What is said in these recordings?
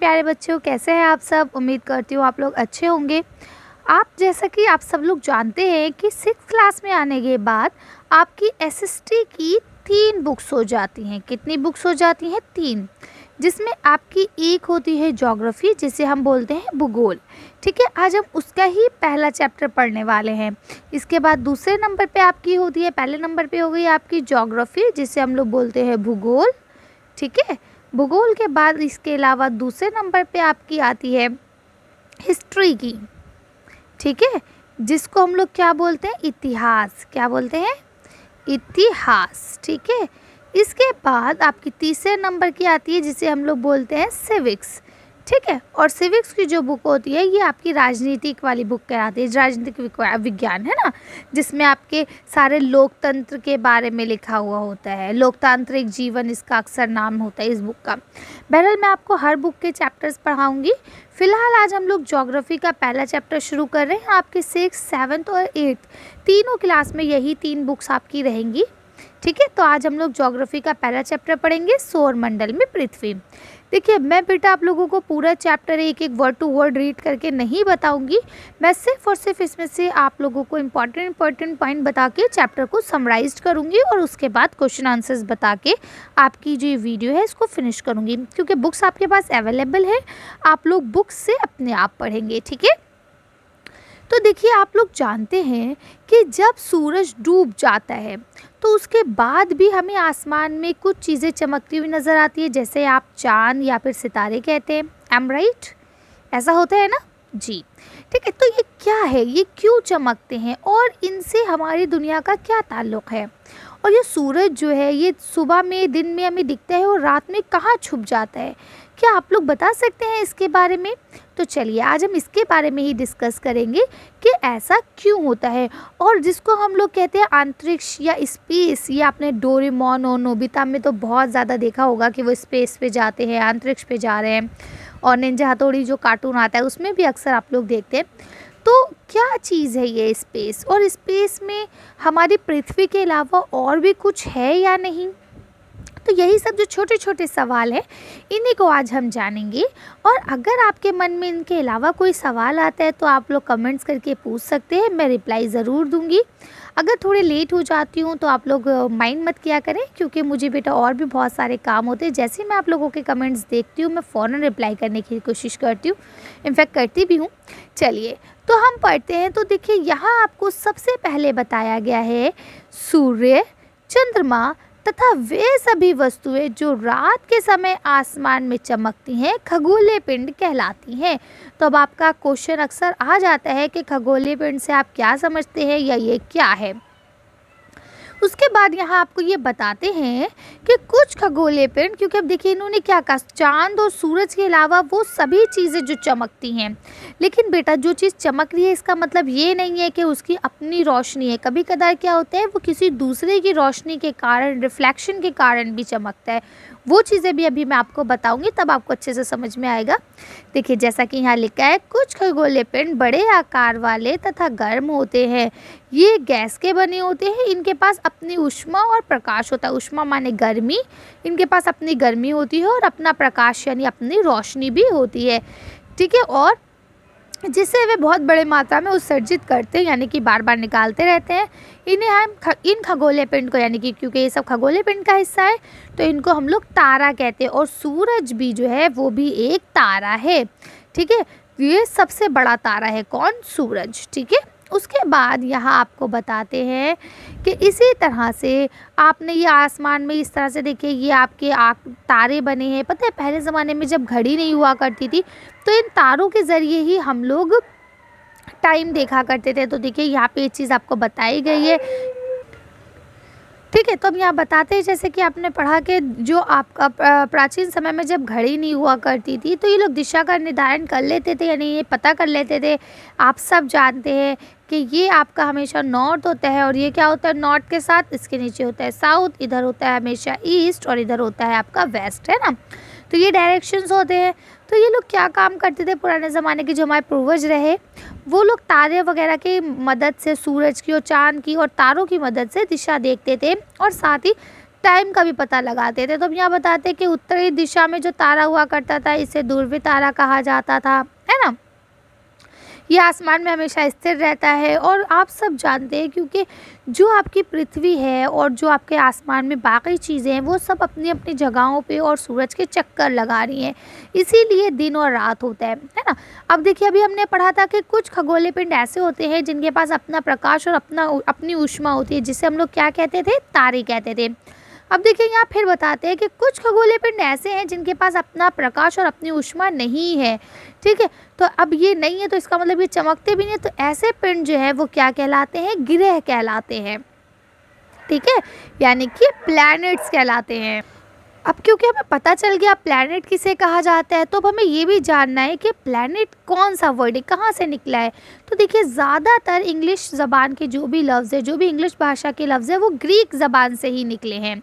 प्यारे बच्चों कैसे हैं आप सब उम्मीद करती हूँ आप लोग अच्छे होंगे आप जैसा कि आप सब लोग जानते हैं कि सिक्स क्लास में आने के बाद आपकी एसएसटी की तीन बुक्स हो जाती हैं कितनी बुक्स हो जाती हैं तीन जिसमें आपकी एक होती है जोग्राफ़ी जिसे हम बोलते हैं भूगोल ठीक है आज हम उसका ही पहला चैप्टर पढ़ने वाले हैं इसके बाद दूसरे नंबर पे आपकी होती है पहले नंबर पे हो गई आपकी जोग्राफ़ी जिसे हम लोग बोलते हैं भूगोल ठीक है भूगोल के बाद इसके अलावा दूसरे नंबर पे आपकी आती है हिस्ट्री की ठीक है जिसको हम लोग क्या बोलते हैं इतिहास क्या बोलते हैं इतिहास ठीक है इसके बाद आपकी तीसरे नंबर की आती है जिसे हम लोग बोलते हैं सिविक्स ठीक है और सिविक्स की जो बुक होती है ये आपकी राजनीतिक वाली बुक कहलाती है राजनीतिक विज्ञान है ना जिसमें आपके सारे लोकतंत्र के बारे में लिखा हुआ होता है लोकतांत्रिक जीवन इसका अक्सर नाम होता है इस बुक का बहरहाल मैं आपको हर बुक के चैप्टर्स पढ़ाऊँगी फिलहाल आज हम लोग जोग्राफ़ी का पहला चैप्टर शुरू कर रहे हैं आपके सिक्स सेवन्थ और एट्थ तीनों क्लास में यही तीन बुक्स आपकी रहेंगी ठीक है तो आज हम लोग जोग्राफी का पहला चैप्टर पढ़ेंगे सौर मंडल में पृथ्वी देखिए मैं बेटा आप लोगों को पूरा चैप्टर एक एक वर्ड टू वर्ड रीड करके नहीं बताऊंगी मैं सिर्फ और सिर्फ इसमें से आप लोगों को इम्पॉर्टेंट इम्पॉर्टेंट पॉइंट बता के चैप्टर को समराइज करूंगी और उसके बाद क्वेश्चन आंसर्स बता के आपकी जो वीडियो है इसको फिनिश करूंगी क्योंकि बुक्स आपके पास अवेलेबल है आप लोग बुक्स से अपने आप पढ़ेंगे ठीक है तो देखिए आप लोग जानते हैं कि जब सूरज डूब जाता है तो उसके बाद भी हमें आसमान में कुछ चीज़ें चमकती हुई नज़र आती है जैसे आप चांद या फिर सितारे कहते हैं एम राइट ऐसा होता है ना जी ठीक है तो ये क्या है ये क्यों चमकते हैं और इनसे हमारी दुनिया का क्या ताल्लुक़ है और ये सूरज जो है ये सुबह में दिन में हमें दिखता है और रात में कहाँ छुप जाता है क्या आप लोग बता सकते हैं इसके बारे में तो चलिए आज हम इसके बारे में ही डिस्कस करेंगे कि ऐसा क्यों होता है और जिसको हम लोग कहते हैं अंतरिक्ष या स्पेस ये आपने डोरेमोन और नोबिता में तो बहुत ज़्यादा देखा होगा कि वो स्पेस पे जाते हैं अंतरिक्ष पे जा रहे हैं और निंजा हथोड़ी जो कार्टून आता है उसमें भी अक्सर आप लोग देखते हैं तो क्या चीज़ है ये स्पेस और स्पेस में हमारी पृथ्वी के अलावा और भी कुछ है या नहीं तो यही सब जो छोटे छोटे सवाल हैं इन्हीं को आज हम जानेंगे और अगर आपके मन में इनके अलावा कोई सवाल आता है तो आप लोग कमेंट्स करके पूछ सकते हैं मैं रिप्लाई ज़रूर दूंगी अगर थोड़े लेट हो जाती हूँ तो आप लोग माइंड मत किया करें क्योंकि मुझे बेटा और भी बहुत सारे काम होते हैं जैसे मैं आप लोगों के कमेंट्स देखती हूँ मैं फ़ौर रिप्लाई करने की कोशिश करती हूँ इनफैक्ट करती भी हूँ चलिए तो हम पढ़ते हैं तो देखिए यहाँ आपको सबसे पहले बताया गया है सूर्य चंद्रमा तथा वे सभी वस्तुएं जो रात के समय आसमान में चमकती हैं खगोले पिंड कहलाती हैं तो अब आपका क्वेश्चन अक्सर आ जाता है कि खगोले पिंड से आप क्या समझते हैं या ये क्या है उसके बाद यहाँ आपको ये बताते हैं कि कुछ खगोले पिंड क्योंकि अब देखिए इन्होंने क्या कहा चांद और सूरज के अलावा वो सभी चीज़ें जो चमकती हैं लेकिन बेटा जो चीज़ चमक रही है इसका मतलब ये नहीं है कि उसकी अपनी रोशनी है कभी कदार क्या होता है वो किसी दूसरे की रोशनी के कारण रिफ्लेक्शन के कारण भी चमकता है वो चीज़ें भी अभी मैं आपको बताऊंगी तब आपको अच्छे से समझ में आएगा देखिए जैसा कि यहाँ लिखा है कुछ खगोले पिंड बड़े आकार वाले तथा गर्म होते हैं ये गैस के बने होते हैं इनके पास अपनी उष्मा और प्रकाश होता है उष्मा माने गर्मी इनके पास अपनी गर्मी होती है और अपना प्रकाश यानी अपनी रोशनी भी होती है ठीक है और जिससे वे बहुत बड़े मात्रा में उत्सर्जित करते हैं यानी कि बार बार निकालते रहते हैं इन्हें हम इन खगोले पिंड को यानी कि क्योंकि ये सब खगोले पिंड का हिस्सा है तो इनको हम लोग तारा कहते हैं और सूरज भी जो है वो भी एक तारा है ठीक है ये सबसे बड़ा तारा है कौन सूरज ठीक है उसके बाद यहाँ आपको बताते हैं कि इसी तरह से आपने ये आसमान में इस तरह से देखिए ये आपके आ, तारे बने हैं पता है पहले ज़माने में जब घड़ी नहीं हुआ करती थी तो इन तारों के ज़रिए ही हम लोग टाइम देखा करते थे तो देखिए यहाँ पे ये चीज़ आपको बताई गई है ठीक है तो हम यहाँ बताते हैं जैसे कि आपने पढ़ा कि जो आपका प्राचीन समय में जब घड़ी नहीं हुआ करती थी तो ये लोग दिशा का निर्धारण कर लेते थे यानी ये पता कर लेते थे आप सब जानते हैं कि ये आपका हमेशा नॉर्थ होता है और ये क्या होता है नॉर्थ के साथ इसके नीचे होता है साउथ इधर होता है हमेशा ईस्ट और इधर होता है आपका वेस्ट है ना तो ये डायरेक्शंस होते हैं तो ये लोग क्या काम करते थे पुराने ज़माने के जो हमारे पूर्वज रहे वो लोग तारे वगैरह की मदद से सूरज की और चाँद की और तारों की मदद से दिशा देखते थे और साथ ही टाइम का भी पता लगाते थे तो हम यहाँ बताते हैं कि उत्तरी दिशा में जो तारा हुआ करता था इसे दूरवी तारा कहा जाता था ये आसमान में हमेशा स्थिर रहता है और आप सब जानते हैं क्योंकि जो आपकी पृथ्वी है और जो आपके आसमान में बाकी चीज़ें हैं वो सब अपनी अपनी जगहों पे और सूरज के चक्कर लगा रही हैं इसीलिए दिन और रात होता है है ना अब देखिए अभी हमने पढ़ा था कि कुछ खगोले पिंड ऐसे होते हैं जिनके पास अपना प्रकाश और अपना अपनी ऊष्मा होती है जिसे हम लोग क्या कहते थे तारे कहते थे अब देखिए यहाँ फिर बताते हैं कि कुछ खगोले पिंड ऐसे हैं जिनके पास अपना प्रकाश और अपनी ऊष्मा नहीं है ठीक है तो अब ये नहीं है तो इसका मतलब ये चमकते भी नहीं तो ऐसे पिंड जो है वो क्या कहलाते हैं ग्रह कहलाते हैं ठीक है यानी कि प्लैनेट्स कहलाते हैं अब क्योंकि हमें पता चल गया प्लानट किसे कहा जाता है तो अब हमें ये भी जानना है कि प्लानट कौन सा वर्ड है कहाँ से निकला है तो देखिए ज़्यादातर इंग्लिश ज़बान के जो भी लफ्ज़ है जो भी इंग्लिश भाषा के लफ्ज़ है वो ग्रीक ज़बान से ही निकले हैं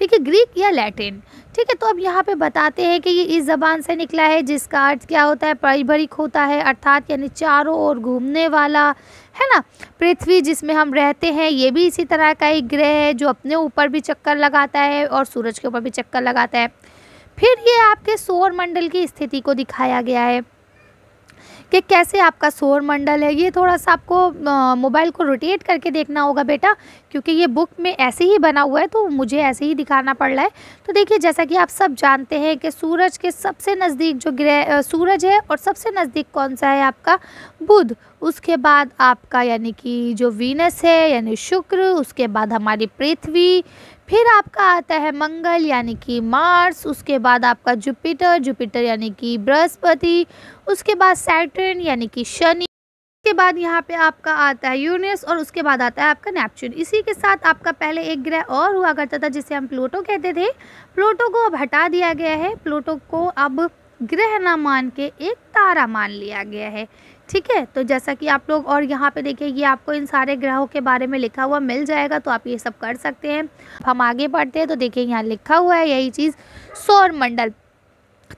ठीक है ग्रीक या लैटिन ठीक है तो अब यहाँ पे बताते हैं कि ये इस ज़बान से निकला है जिसका अर्थ क्या होता है परिभरिक होता है अर्थात यानी चारों ओर घूमने वाला है ना पृथ्वी जिसमें हम रहते हैं ये भी इसी तरह का एक ग्रह है जो अपने ऊपर भी चक्कर लगाता है और सूरज के ऊपर भी चक्कर लगाता है फिर ये आपके सौर मंडल की स्थिति को दिखाया गया है कि कैसे आपका सौर मंडल है ये थोड़ा सा आपको मोबाइल को रोटेट करके देखना होगा बेटा क्योंकि ये बुक में ऐसे ही बना हुआ है तो मुझे ऐसे ही दिखाना पड़ रहा है तो देखिए जैसा कि आप सब जानते हैं कि सूरज के सबसे नज़दीक जो ग्रह सूरज है और सबसे नज़दीक कौन सा है आपका बुध उसके बाद आपका यानी कि जो वीनस है यानी शुक्र उसके बाद हमारी पृथ्वी फिर आपका आता है मंगल यानी कि मार्स उसके बाद आपका जुपिटर जुपिटर यानी कि बृहस्पति उसके बाद सैटर्न यानी कि शनि उसके बाद यहाँ पे आपका आता है यूनियस और उसके बाद आता है आपका नेपच्यून इसी के साथ आपका पहले एक ग्रह और हुआ करता था जिसे हम प्लूटो कहते थे प्लूटो को अब हटा दिया गया है प्लूटो को अब ग्रह न मान के एक तारा मान लिया गया है ठीक है तो जैसा कि आप लोग और यहाँ पे देखिए ये आपको इन सारे ग्रहों के बारे में लिखा हुआ मिल जाएगा तो आप ये सब कर सकते हैं हम आगे बढ़ते हैं तो देखिए यहाँ लिखा हुआ है यही चीज़ सौर मंडल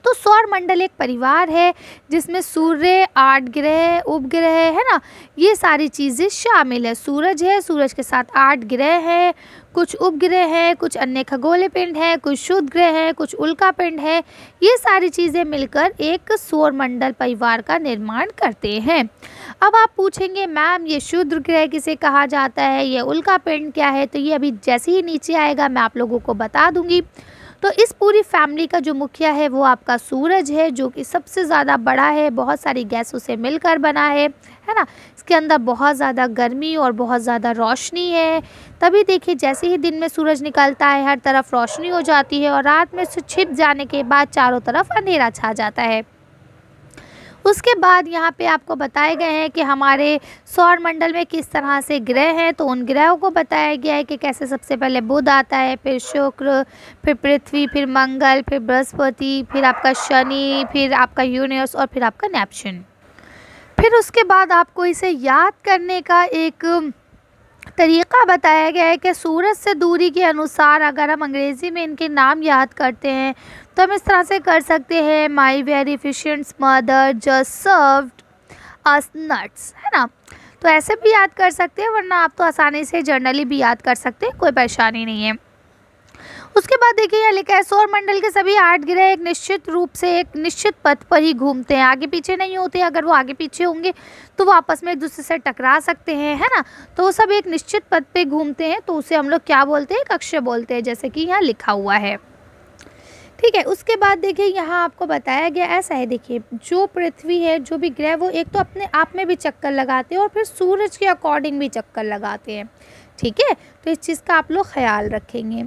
तो सौर मंडल एक परिवार है जिसमें सूर्य आठ ग्रह उपग्रह है ना ये सारी चीज़ें शामिल है सूरज है सूरज के साथ आठ ग्रह है कुछ उपग्रह हैं कुछ अन्य खगोले पिंड हैं कुछ शुद्ध ग्रह हैं कुछ उल्का पिंड है ये सारी चीज़ें मिलकर एक सौर मंडल परिवार का निर्माण करते हैं अब आप पूछेंगे मैम ये शुद्ध ग्रह किसे कहा जाता है ये उल्का पिंड क्या है तो ये अभी जैसे ही नीचे आएगा मैं आप लोगों को बता दूंगी तो इस पूरी फैमिली का जो मुखिया है वो आपका सूरज है जो कि सबसे ज़्यादा बड़ा है बहुत सारी गैसों से मिलकर बना है है ना इसके अंदर बहुत ज़्यादा गर्मी और बहुत ज़्यादा रोशनी है तभी देखिए जैसे ही दिन में सूरज निकलता है हर तरफ रोशनी हो जाती है और रात में छिप जाने के बाद चारों तरफ अंधेरा छा जाता है उसके बाद यहाँ पे आपको बताए गए हैं कि हमारे सौर मंडल में किस तरह से ग्रह हैं तो उन ग्रहों को बताया गया है कि कैसे सबसे पहले बुध आता है फिर शुक्र फिर पृथ्वी फिर मंगल फिर बृहस्पति फिर आपका शनि फिर आपका यूनिवर्स और फिर आपका नेपच्यून फिर उसके बाद आपको इसे याद करने का एक तरीक़ा बताया गया है कि सूरज से दूरी के अनुसार अगर हम अंग्रेज़ी में इनके नाम याद करते हैं तो हम इस तरह से कर सकते हैं my very efficient mother just served us nuts है ना तो ऐसे भी याद कर सकते हैं वरना आप तो आसानी से जर्नली भी याद कर सकते हैं कोई परेशानी नहीं है उसके बाद देखिए यहाँ लिखा है सौर मंडल के सभी आठ ग्रह एक निश्चित रूप से एक निश्चित पथ पर ही घूमते हैं आगे पीछे नहीं होते अगर वो आगे पीछे होंगे तो वो आपस में एक दूसरे से टकरा सकते हैं है ना तो वो सब एक निश्चित पथ पे घूमते हैं तो उसे हम लोग क्या बोलते हैं कक्ष बोलते हैं जैसे कि यहाँ लिखा हुआ है ठीक है उसके बाद देखिए यहाँ आपको बताया गया ऐसा है देखिए जो पृथ्वी है जो भी ग्रह वो एक तो अपने आप में भी चक्कर लगाते हैं और फिर सूरज के अकॉर्डिंग भी चक्कर लगाते हैं ठीक है तो इस चीज़ का आप लोग ख्याल रखेंगे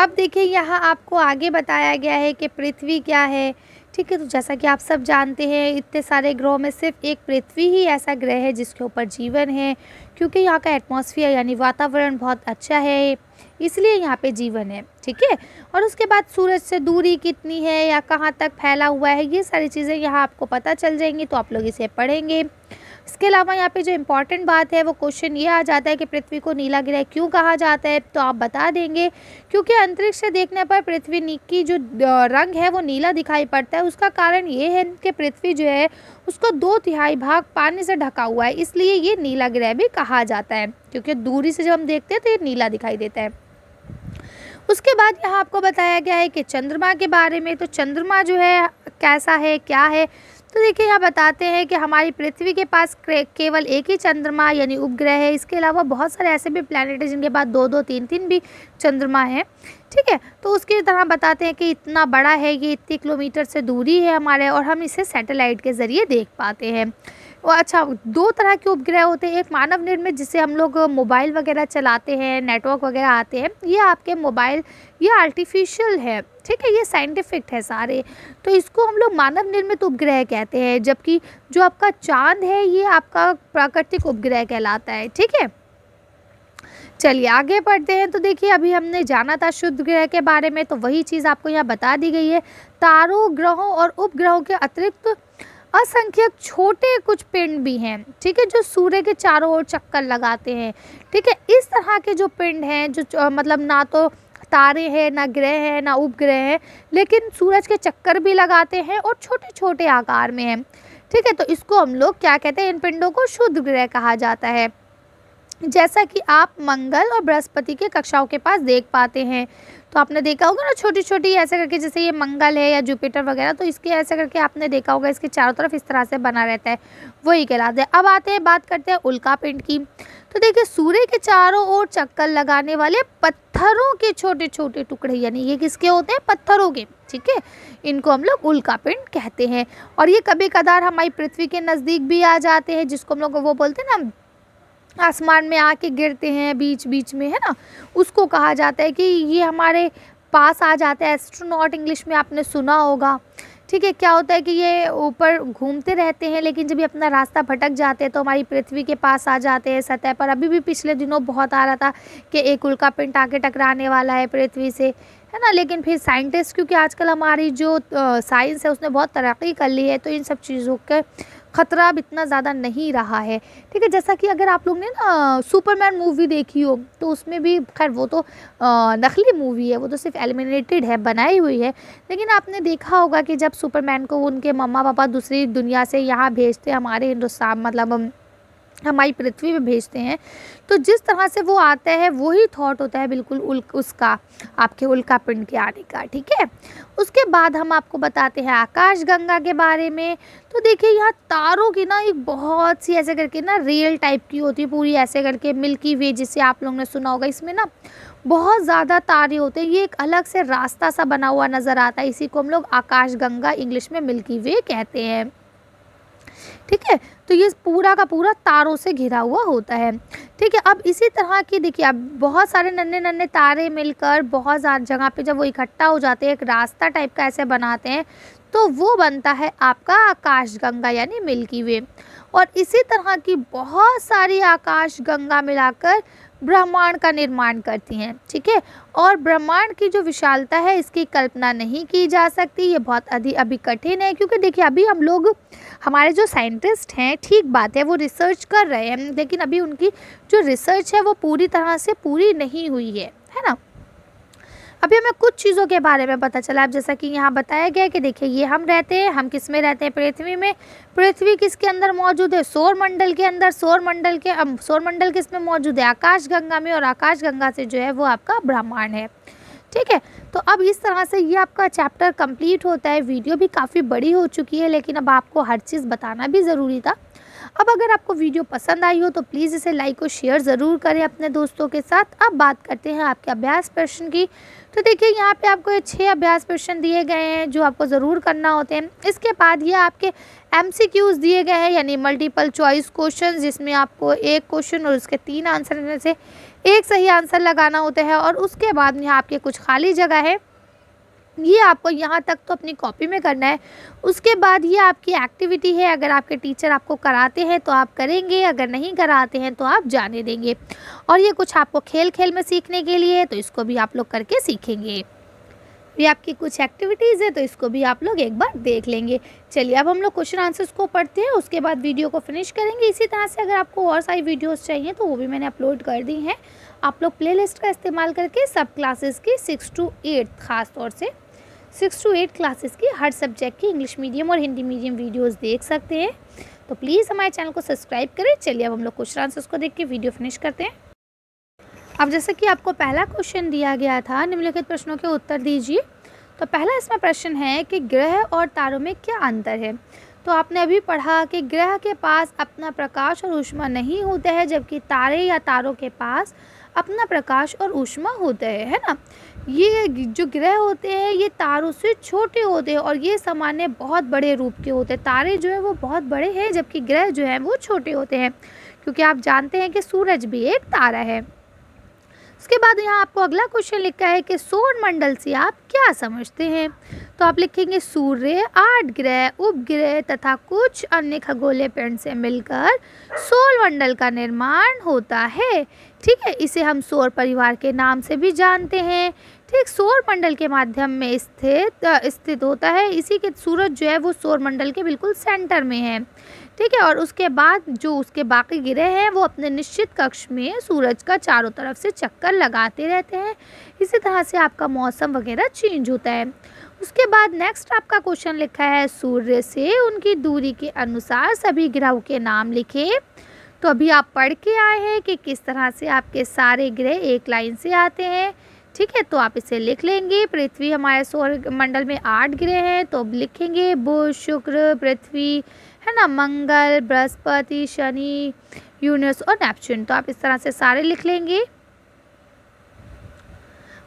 अब देखिए यहाँ आपको आगे बताया गया है कि पृथ्वी क्या है ठीक है तो जैसा कि आप सब जानते हैं इतने सारे ग्रहों में सिर्फ एक पृथ्वी ही ऐसा ग्रह है जिसके ऊपर जीवन है क्योंकि यहाँ का एटमॉस्फेयर यानी वातावरण बहुत अच्छा है इसलिए यहाँ पे जीवन है ठीक है और उसके बाद सूरज से दूरी कितनी है या कहाँ तक फैला हुआ है ये सारी चीज़ें यहाँ आपको पता चल जाएंगी तो आप लोग इसे पढ़ेंगे इसके अलावा यहाँ पे जो इम्पॉर्टेंट बात है वो क्वेश्चन ये आ जाता है कि पृथ्वी को नीला ग्रह क्यों कहा जाता है तो आप बता देंगे क्योंकि अंतरिक्ष से देखने पर पृथ्वी की जो रंग है वो नीला दिखाई पड़ता है उसका कारण ये है कि पृथ्वी जो है उसको दो तिहाई भाग पानी से ढका हुआ है इसलिए ये नीला ग्रह भी कहा जाता है क्योंकि दूरी से जब हम देखते हैं तो ये नीला दिखाई देता है उसके बाद यहाँ आपको बताया गया है कि चंद्रमा के बारे में तो चंद्रमा जो है कैसा है क्या है तो देखिए यहाँ बताते हैं कि हमारी पृथ्वी के पास केवल एक ही चंद्रमा यानी उपग्रह है इसके अलावा बहुत सारे ऐसे भी प्लानट हैं जिनके पास दो दो तीन तीन भी चंद्रमा हैं ठीक है तो उसकी तरह बताते हैं कि इतना बड़ा है ये इतने किलोमीटर से दूरी है हमारे और हम इसे सैटेलाइट के ज़रिए देख पाते हैं और अच्छा दो तरह के उपग्रह होते हैं एक मानव निर्मित जिसे हम लोग मोबाइल वगैरह चलाते हैं नेटवर्क वगैरह आते हैं ये आपके मोबाइल ये आर्टिफिशियल है ठीक है ये साइंटिफिक है सारे तो इसको हम लोग मानव निर्मित उपग्रह कहते हैं जबकि जो आपका चांद है ये आपका प्राकृतिक उपग्रह कहलाता है ठीक है चलिए आगे बढ़ते हैं तो देखिए अभी हमने जाना था शुद्ध ग्रह के बारे में तो वही चीज़ आपको यहाँ बता दी गई है तारों ग्रहों और उपग्रहों के अतिरिक्त असंख्यक छोटे कुछ पिंड भी हैं ठीक है जो सूर्य के चारों ओर चक्कर लगाते हैं ठीक है इस तरह के जो पिंड हैं जो मतलब ना तो तारे हैं ना ग्रह हैं ना उपग्रह हैं लेकिन सूरज के चक्कर भी लगाते हैं और छोटे छोटे आकार में हैं ठीक है तो इसको हम लोग क्या कहते हैं इन पिंडों को शुद्ध ग्रह कहा जाता है जैसा कि आप मंगल और बृहस्पति के कक्षाओं के पास देख पाते हैं तो आपने देखा होगा ना छोटी छोटी ऐसे करके जैसे ये मंगल है या जुपिटर वगैरह तो इसके ऐसे करके आपने देखा होगा इसके चारों तरफ इस तरह से बना रहता है वही कहलाते हैं अब आते हैं बात करते हैं उल्का पिंड की तो देखिए सूर्य के चारों ओर चक्कर लगाने वाले पत्थरों के छोटे छोटे टुकड़े यानी ये किसके होते हैं पत्थरों के ठीक है इनको हम लोग उल्का पिंड कहते हैं और ये कभी कदार हमारी पृथ्वी के नज़दीक भी आ जाते हैं जिसको हम लोग वो बोलते हैं ना आसमान में आके गिरते हैं बीच बीच में है ना उसको कहा जाता है कि ये हमारे पास आ जाता है एस्ट्रोनॉट इंग्लिश में आपने सुना होगा ठीक है क्या होता है कि ये ऊपर घूमते रहते हैं लेकिन जब ये अपना रास्ता भटक जाते हैं तो हमारी पृथ्वी के पास आ जाते हैं सतह पर अभी भी पिछले दिनों बहुत आ रहा था कि एक उल्का पिंड आके टकराने वाला है पृथ्वी से है ना लेकिन फिर साइंटिस्ट क्योंकि आजकल हमारी जो साइंस है उसने बहुत तरक्की कर ली है तो इन सब चीज़ों के ख़तरा अब इतना ज़्यादा नहीं रहा है ठीक है जैसा कि अगर आप लोग ने ना सुपरमैन मूवी देखी हो तो उसमें भी खैर वो तो नकली मूवी है वो तो सिर्फ एलिमिनेटेड है बनाई हुई है लेकिन आपने देखा होगा कि जब सुपरमैन को उनके मम्मा पापा दूसरी दुनिया से यहाँ भेजते हमारे हिंदुस्तान मतलब हमारी पृथ्वी पे भेजते हैं तो जिस तरह से वो आता है वही थॉट होता है बिल्कुल उसका आपके उल्का पिंड के आने का ठीक है उसके बाद हम आपको बताते हैं आकाश गंगा के बारे में तो देखिए यहाँ तारों की ना एक बहुत सी ऐसे करके ना रियल टाइप की होती है पूरी ऐसे करके मिल्की वे जिसे आप लोग ने सुना होगा इसमें ना बहुत ज़्यादा तारे होते हैं ये एक अलग से रास्ता सा बना हुआ नज़र आता है इसी को हम लोग आकाश गंगा इंग्लिश में मिल्की वे कहते हैं ठीक है तो ये पूरा का पूरा तारों से घिरा हुआ होता है ठीक है अब इसी तरह की देखिए अब बहुत सारे नन्हे नन्हे तारे मिलकर बहुत जगह पे जब वो इकट्ठा हो जाते हैं एक रास्ता टाइप का ऐसे बनाते हैं तो वो बनता है आपका आकाशगंगा यानी मिल्की वे और इसी तरह की बहुत सारी आकाशगंगा मिलाकर ब्रह्मांड का निर्माण करती हैं ठीक है और ब्रह्मांड की जो विशालता है इसकी कल्पना नहीं की जा सकती ये बहुत अधिक अभी कठिन है क्योंकि देखिए अभी हम लोग हमारे जो साइंटिस्ट हैं ठीक बात है वो रिसर्च कर रहे हैं लेकिन अभी उनकी जो रिसर्च है वो पूरी तरह से पूरी नहीं हुई है है ना अभी हमें कुछ चीज़ों के बारे में पता चला अब जैसा कि यहाँ बताया गया कि देखिए ये हम रहते हैं हम किस में रहते हैं पृथ्वी में पृथ्वी किसके अंदर मौजूद है सौर मंडल के अंदर सौर मंडल के अब सौर मंडल किस में मौजूद है आकाश गंगा में और आकाश गंगा से जो है वो आपका ब्रह्मांड है ठीक है तो अब इस तरह से ये आपका चैप्टर कम्प्लीट होता है वीडियो भी काफ़ी बड़ी हो चुकी है लेकिन अब आपको हर चीज़ बताना भी ज़रूरी था अब अगर आपको वीडियो पसंद आई हो तो प्लीज़ इसे लाइक और शेयर ज़रूर करें अपने दोस्तों के साथ अब बात करते हैं आपके अभ्यास प्रश्न की तो देखिए यहाँ पे आपको ये छः अभ्यास प्रश्न दिए गए हैं जो आपको ज़रूर करना होते हैं इसके बाद ये आपके एम दिए गए हैं यानी मल्टीपल चॉइस क्वेश्चन जिसमें आपको एक क्वेश्चन और उसके तीन आंसर में से एक सही आंसर लगाना होता है और उसके बाद यहाँ आपके कुछ खाली जगह है ये आपको यहाँ तक तो अपनी कॉपी में करना है उसके बाद ये आपकी एक्टिविटी है अगर आपके टीचर आपको कराते हैं तो आप करेंगे अगर नहीं कराते हैं तो आप जाने देंगे और ये कुछ आपको खेल खेल में सीखने के लिए है तो इसको भी आप लोग करके सीखेंगे ये आपकी कुछ एक्टिविटीज़ है तो इसको भी आप लोग एक बार देख लेंगे चलिए अब हम लोग क्वेश्चन आंसर्स को पढ़ते हैं उसके बाद वीडियो को फिनिश करेंगे इसी तरह से अगर आपको और सारी वीडियोस चाहिए तो वो भी मैंने अपलोड कर दी हैं आप लोग प्लेलिस्ट का इस्तेमाल करके सब क्लासेस की सिक्स टू एट ख़ास तौर से सिक्स टू एट क्लासेस की हर सब्जेक्ट की इंग्लिश मीडियम और हिंदी मीडियम वीडियोस देख सकते हैं तो प्लीज़ हमारे चैनल को सब्सक्राइब करें चलिए अब हम लोग क्वेश्चन आंसर्स को देख के वीडियो फिनिश करते हैं अब जैसे कि आपको पहला क्वेश्चन दिया गया था निम्नलिखित प्रश्नों के उत्तर दीजिए तो पहला इसमें प्रश्न है कि ग्रह और तारों में क्या अंतर है तो आपने अभी पढ़ा कि ग्रह के पास अपना प्रकाश और ऊष्मा नहीं होता है जबकि तारे या तारों के पास अपना प्रकाश और ऊष्मा होता है है ना ये जो ग्रह होते हैं ये तारों से छोटे होते हैं और ये सामान्य बहुत बड़े रूप के होते हैं तारे जो है वो बहुत बड़े हैं जबकि ग्रह जो हैं वो छोटे होते हैं क्योंकि आप जानते हैं कि सूरज भी एक तारा है उसके बाद यहाँ आपको अगला क्वेश्चन लिखा है कि सौर मंडल से आप क्या समझते हैं तो आप लिखेंगे सूर्य आठ ग्रह उपग्रह तथा कुछ अन्य खगोले पिंड से मिलकर सौर मंडल का निर्माण होता है ठीक है इसे हम सौर परिवार के नाम से भी जानते हैं एक सौर मंडल के माध्यम में स्थित स्थित होता है इसी के सूरज जो है वो सौर मंडल के बिल्कुल सेंटर में है ठीक है और उसके बाद जो उसके बाकी ग्रह हैं वो अपने निश्चित कक्ष में सूरज का चारों तरफ से चक्कर लगाते रहते हैं इसी तरह से आपका मौसम वगैरह चेंज होता है उसके बाद नेक्स्ट आपका क्वेश्चन लिखा है सूर्य से उनकी दूरी के अनुसार सभी ग्रहों के नाम लिखे तो अभी आप पढ़ के आए हैं कि किस तरह से आपके सारे ग्रह एक लाइन से आते हैं ठीक है तो आप इसे लिख लेंगे पृथ्वी हमारे सौर मंडल में आठ ग्रह हैं तो अब लिखेंगे बुध शुक्र पृथ्वी है ना मंगल बृहस्पति शनि यूनिवर्स और नेपच्यून तो आप इस तरह से सारे लिख लेंगे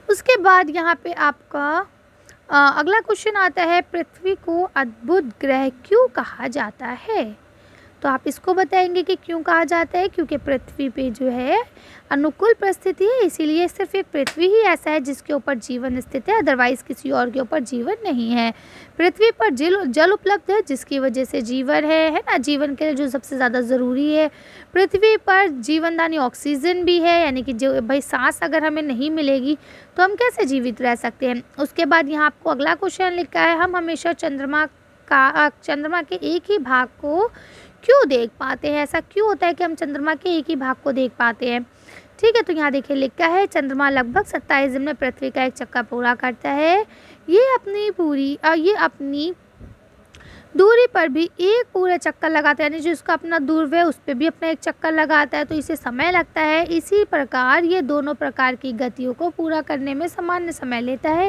उसके बाद यहाँ पे आपका आ, अगला क्वेश्चन आता है पृथ्वी को अद्भुत ग्रह क्यों कहा जाता है तो आप इसको बताएंगे कि क्यों कहा जाता है क्योंकि पृथ्वी पे जो है अनुकूल परिस्थिति है इसीलिए सिर्फ एक पृथ्वी ही ऐसा है जिसके ऊपर जीवन स्थित है अदरवाइज किसी और के ऊपर जीवन नहीं है पृथ्वी पर जल जल उपलब्ध है जिसकी वजह से जीवन है है ना जीवन के लिए जो सबसे ज़्यादा ज़रूरी है पृथ्वी पर जीवनदानी ऑक्सीजन भी है यानी कि जो भाई सांस अगर हमें नहीं मिलेगी तो हम कैसे जीवित रह सकते हैं उसके बाद यहाँ आपको अगला क्वेश्चन लिखा है हम हमेशा चंद्रमा का चंद्रमा के एक ही भाग को क्यों देख पाते हैं ऐसा क्यों होता है कि हम चंद्रमा के एक ही भाग को देख पाते हैं ठीक है तो यहाँ देखिए लिखा है चंद्रमा लगभग सत्ताईस दिन में पृथ्वी का एक चक्का पूरा करता है ये अपनी पूरी ये अपनी दूरी पर भी एक पूरा चक्कर लगाता है यानी जो इसका अपना दूर है उस पर भी अपना एक चक्कर लगाता है तो इसे समय लगता है इसी प्रकार ये दोनों प्रकार की गतियों को पूरा करने में सामान्य समय लेता है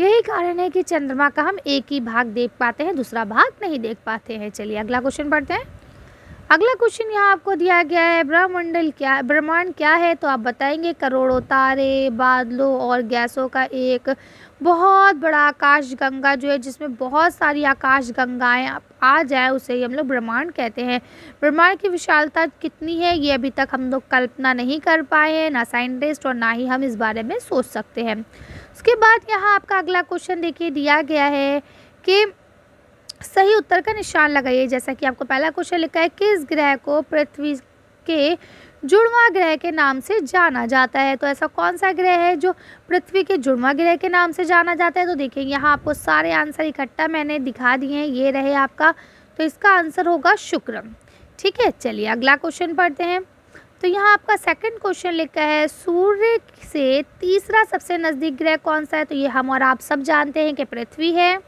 यही कारण है कि चंद्रमा का हम एक ही भाग देख पाते हैं दूसरा भाग नहीं देख पाते हैं चलिए अगला क्वेश्चन पढ़ते हैं अगला क्वेश्चन यहाँ आपको दिया गया है ब्रह्मंडल क्या ब्रह्मांड क्या है तो आप बताएंगे करोड़ों तारे बादलों और गैसों का एक बहुत बड़ा आकाश गंगा जो है जिसमें बहुत सारी आकाश गंगाएँ आ जाए उसे हम लोग ब्रह्मांड कहते हैं ब्रह्मांड की विशालता कितनी है ये अभी तक हम लोग कल्पना नहीं कर पाए हैं ना साइंटिस्ट और ना ही हम इस बारे में सोच सकते हैं उसके बाद यहाँ आपका अगला क्वेश्चन देखिए दिया गया है कि सही उत्तर का निशान लगाइए जैसा कि आपको पहला क्वेश्चन लिखा है किस ग्रह को पृथ्वी के जुड़वा ग्रह के नाम से जाना जाता है तो ऐसा कौन सा ग्रह है जो पृथ्वी के जुड़वा ग्रह के नाम से जाना जाता है तो देखिए यहाँ आपको सारे आंसर इकट्ठा मैंने दिखा दिए हैं ये रहे आपका तो इसका आंसर होगा शुक्र ठीक है चलिए अगला क्वेश्चन पढ़ते हैं तो यहाँ आपका सेकंड क्वेश्चन लिखा है सूर्य से तीसरा सबसे नज़दीक ग्रह कौन सा है तो ये हम और आप सब जानते हैं कि पृथ्वी है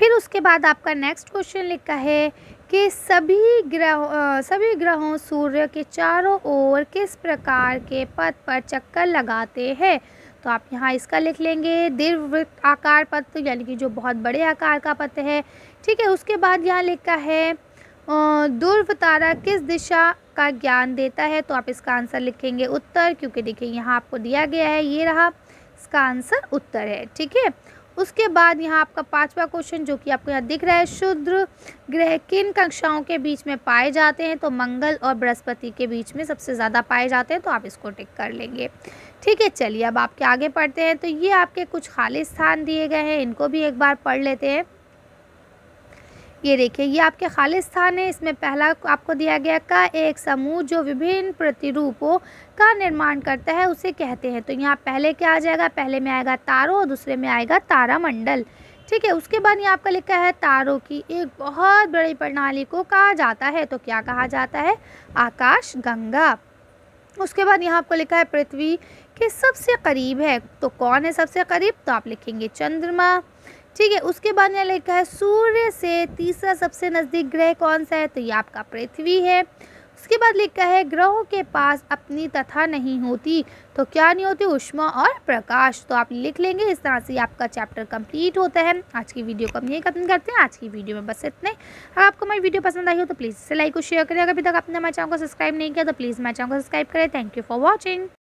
फिर उसके बाद आपका नेक्स्ट क्वेश्चन लिखा है कि सभी ग्रह सभी ग्रहों सूर्य के चारों ओर किस प्रकार के पथ पर चक्कर लगाते हैं तो आप यहाँ इसका लिख लेंगे दीर्घवृत्त आकार पथ यानी कि जो बहुत बड़े आकार का पथ है ठीक है उसके बाद यहाँ लिखा है ध्रुव तारा किस दिशा का ज्ञान देता है तो आप इसका आंसर लिखेंगे उत्तर क्योंकि देखिए यहाँ आपको दिया गया है ये रहा इसका आंसर उत्तर है ठीक है उसके बाद यहाँ आपका पांचवा क्वेश्चन जो कि आपको यहाँ दिख रहा है शुद्र ग्रह किन कक्षाओं के बीच में पाए जाते हैं तो मंगल और बृहस्पति के बीच में सबसे ज़्यादा पाए जाते हैं तो आप इसको टिक कर लेंगे ठीक है चलिए अब आपके आगे पढ़ते हैं तो ये आपके कुछ खाली स्थान दिए गए हैं इनको भी एक बार पढ़ लेते हैं ये देखिए ये आपके स्थान है इसमें पहला आपको दिया गया का एक समूह जो विभिन्न प्रतिरूपों का निर्माण करता है उसे कहते हैं तो यहाँ पहले क्या आ जाएगा पहले में आएगा तारो और दूसरे में आएगा तारामंडल ठीक है उसके बाद ये आपका लिखा है तारों की एक बहुत बड़ी प्रणाली को कहा जाता है तो क्या कहा जाता है आकाश गंगा उसके बाद यहाँ आपको लिखा है पृथ्वी के सबसे करीब है तो कौन है सबसे करीब तो आप लिखेंगे चंद्रमा ठीक है उसके बाद यहाँ लिखा है सूर्य से तीसरा सबसे नज़दीक ग्रह कौन सा है तो ये आपका पृथ्वी है उसके बाद लिखा है ग्रहों के पास अपनी तथा नहीं होती तो क्या नहीं होती उष्मा और प्रकाश तो आप लिख लेंगे इस तरह से आपका चैप्टर कंप्लीट होता है आज की वीडियो को हम यही खत्म करते हैं आज की वीडियो में बस इतने अगर आपको हमारी वीडियो पसंद आई हो तो प्लीज़ इसे लाइक और शेयर करें अगर अभी तक आपने हमारे चैनल को सब्सक्राइब नहीं किया तो प्लीज़ हमारे चैनल को सब्सक्राइब करें थैंक यू फॉर वॉचिंग